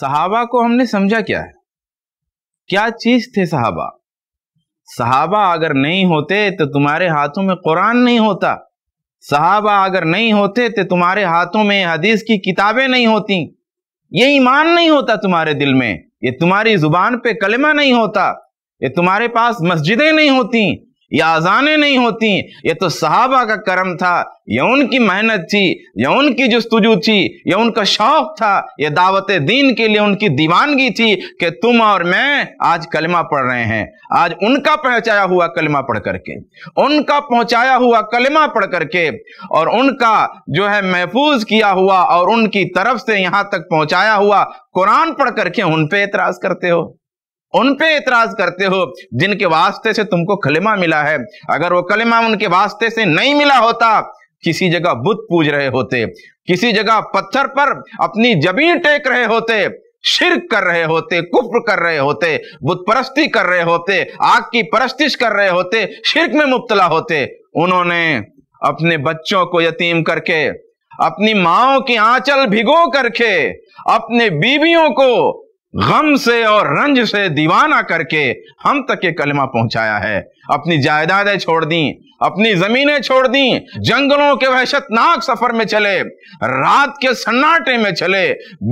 सहाबा को हमने समझा क्या है क्या चीज थे सहाबा सहाबा अगर नहीं होते तो तुम्हारे हाथों में कुरान नहीं होता सहाबा अगर नहीं होते तो तुम्हारे हाथों में हदीस की किताबें नहीं होती ये ईमान नहीं होता तुम्हारे दिल में ये तुम्हारी जुबान पे कलमा नहीं होता ये तुम्हारे पास मस्जिदें नहीं होती ये आजाने नहीं होती ये तो सहाबा का कर्म था यह उनकी मेहनत थी यह उनकी जस्तुजू थी यह उनका शौक था यह दावत दीन के लिए उनकी दीवानगी थी कि तुम और मैं आज कलमा पढ़ रहे हैं आज उनका पहुंचाया हुआ कलमा पढ़ करके उनका पहुंचाया हुआ कलमा पढ़ करके और उनका जो है महफूज किया हुआ और उनकी तरफ से यहां तक पहुंचाया हुआ कुरान पढ़ करके उन पर एतराज करते हो उन पे इतराज करते हो जिनके वास्ते से तुमको कलेमा मिला है अगर वो कलेमा उनके वास्ते से नहीं मिला होता किसी जगह बुत पूज रहे होते किसी जगह पत्थर पर अपनी जमीन टेक रहे होते शिरक कर रहे होते कुफ्र कर रहे होते बुत परस्ती कर रहे होते आग की परस्तिश कर रहे होते शिरक में मुबतला होते उन्होंने अपने बच्चों को यतीम करके अपनी माओ की आंचल भिगो करके अपने बीवियों को गम से और रंज से दीवाना करके हम तक ये कलमा पहुंचाया है अपनी जायदादें छोड़ दी अपनी जमीनें छोड़ दी जंगलों के वहशतनाक सफर में चले रात के सन्नाटे में चले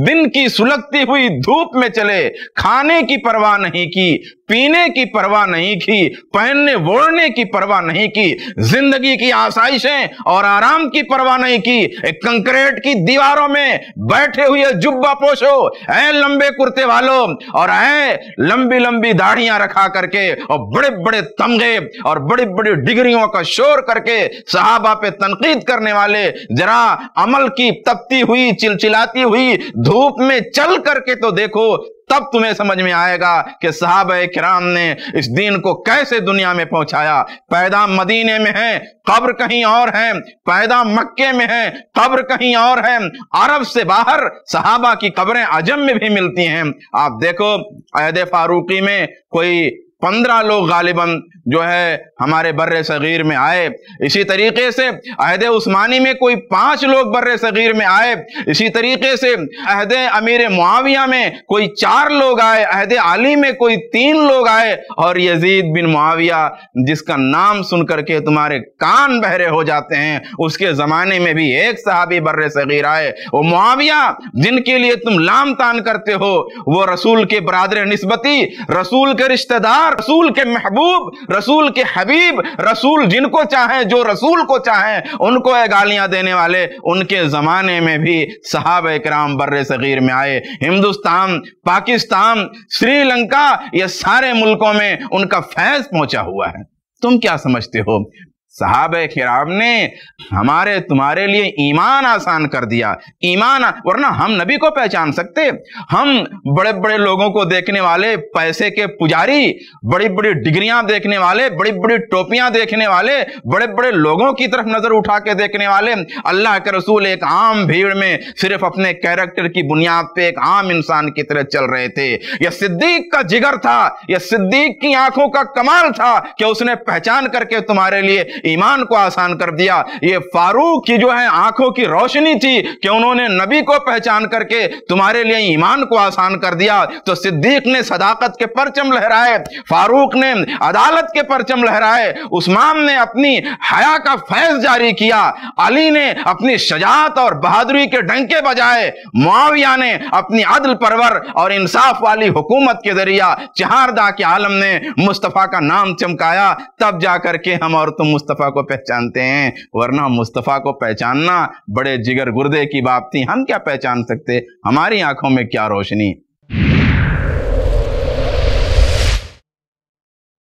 दिन की सुलगती हुई धूप में चले खाने की परवाह नहीं की पीने की परवाह नहीं की पहनने ओढ़ने की परवाह नहीं की जिंदगी की आसाइशें और आराम की परवाह नहीं की एक कंक्रीट की दीवारों में बैठे हुए जुब्बा पोशो ऐ लंबे कुर्ते वालों और आए लंबी लंबी दाढ़ियां रखा करके और बड़े बड़े तमगे और बड़ी बड़ी डिग्रियों का शोर करके सहाबा पे तनकीद करने वाले जरा अमल की तपती हुई चिलचिलाती हुई धूप में चल करके तो देखो तब तुम्हें समझ में आएगा कि साहब कराम ने इस दिन को कैसे दुनिया में पहुंचाया पैदा मदीने में है कब्र कहीं और है पैदा मक्के में है कब्र कहीं और है अरब से बाहर साहबा की कब्रें अजम में भी मिलती हैं आप देखो अहद फारूकी में कोई पंद्रह लोग गालिबन जो है हमारे बर सग़ीर में आए इसी तरीके से अहद उस्मानी में कोई पांच लोग बर सग़ीर में आए इसी तरीके से अहद अमीर मुआविया में कोई चार लोग आए अहद अली में कोई तीन लोग आए और यजीद बिन मुआविया जिसका नाम सुन करके तुम्हारे कान बहरे हो जाते हैं उसके ज़माने में भी एक सहाबी बर सग़ीर आए वो मुआविया जिनके लिए तुम लाम तान करते हो वो रसूल के बरदर नस्बती रसूल के रिश्तेदार रसूल के महबूब रसूल के हबीब रसूल जिनको चाहें जो रसूल को चाहें उनको गालियां देने वाले उनके ज़माने में भी साहब कराम बर्र सग़ीर में आए हिंदुस्तान पाकिस्तान श्रीलंका ये सारे मुल्कों में उनका फैज पहुंचा हुआ है तुम क्या समझते हो साहब किराम ने हमारे तुम्हारे लिए ईमान आसान कर दिया ईमान वरना हम नबी को पहचान सकते हम बड़े बड़े लोगों को देखने वाले पैसे के पुजारी बड़ी बड़ी डिग्रियां देखने वाले बड़ी बड़ी टोपियां देखने वाले बड़े बड़े लोगों की तरफ नजर उठा के देखने वाले अल्लाह के रसूल एक आम भीड़ में सिर्फ अपने कैरेक्टर की बुनियाद पर एक आम इंसान की तरह चल रहे थे यह सिद्दीक का जिगर था यह सिद्दीक की आंखों का कमाल था कि उसने पहचान करके तुम्हारे लिए ईमान को आसान कर दिया ये फारूक की जो है आंखों की रोशनी थी कि उन्होंने नबी को पहचान करके तुम्हारे लिए ईमान को आसान कर दिया तो सिद्दीक ने सदाकत के परचम लहराए फारूक ने अदालत के परचम लहराए उस्मान ने अपनी हया का फैज जारी किया अली ने अपनी शजात और बहादुरी के डंके बजाए मुआविया ने अपनी अदल परवर और इंसाफ वाली हुकूमत के जरिया चहारदा के आलम ने मुस्तफ़ा का नाम चमकाया तब जाकर के हम और तुम मुस्तफ़ा मुस्तफ़ा को पहचानते हैं वरना मुस्तफ़ा को पहचानना बड़े जिगर गुर्दे की बात थी हम क्या पहचान सकते हमारी आंखों में क्या रोशनी